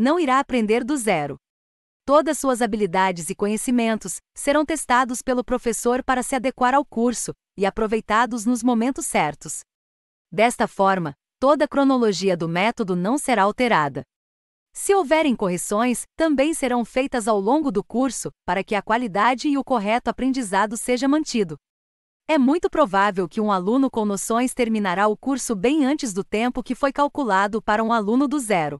não irá aprender do zero. Todas suas habilidades e conhecimentos serão testados pelo professor para se adequar ao curso e aproveitados nos momentos certos. Desta forma, toda a cronologia do método não será alterada. Se houverem correções, também serão feitas ao longo do curso, para que a qualidade e o correto aprendizado seja mantido. É muito provável que um aluno com noções terminará o curso bem antes do tempo que foi calculado para um aluno do zero.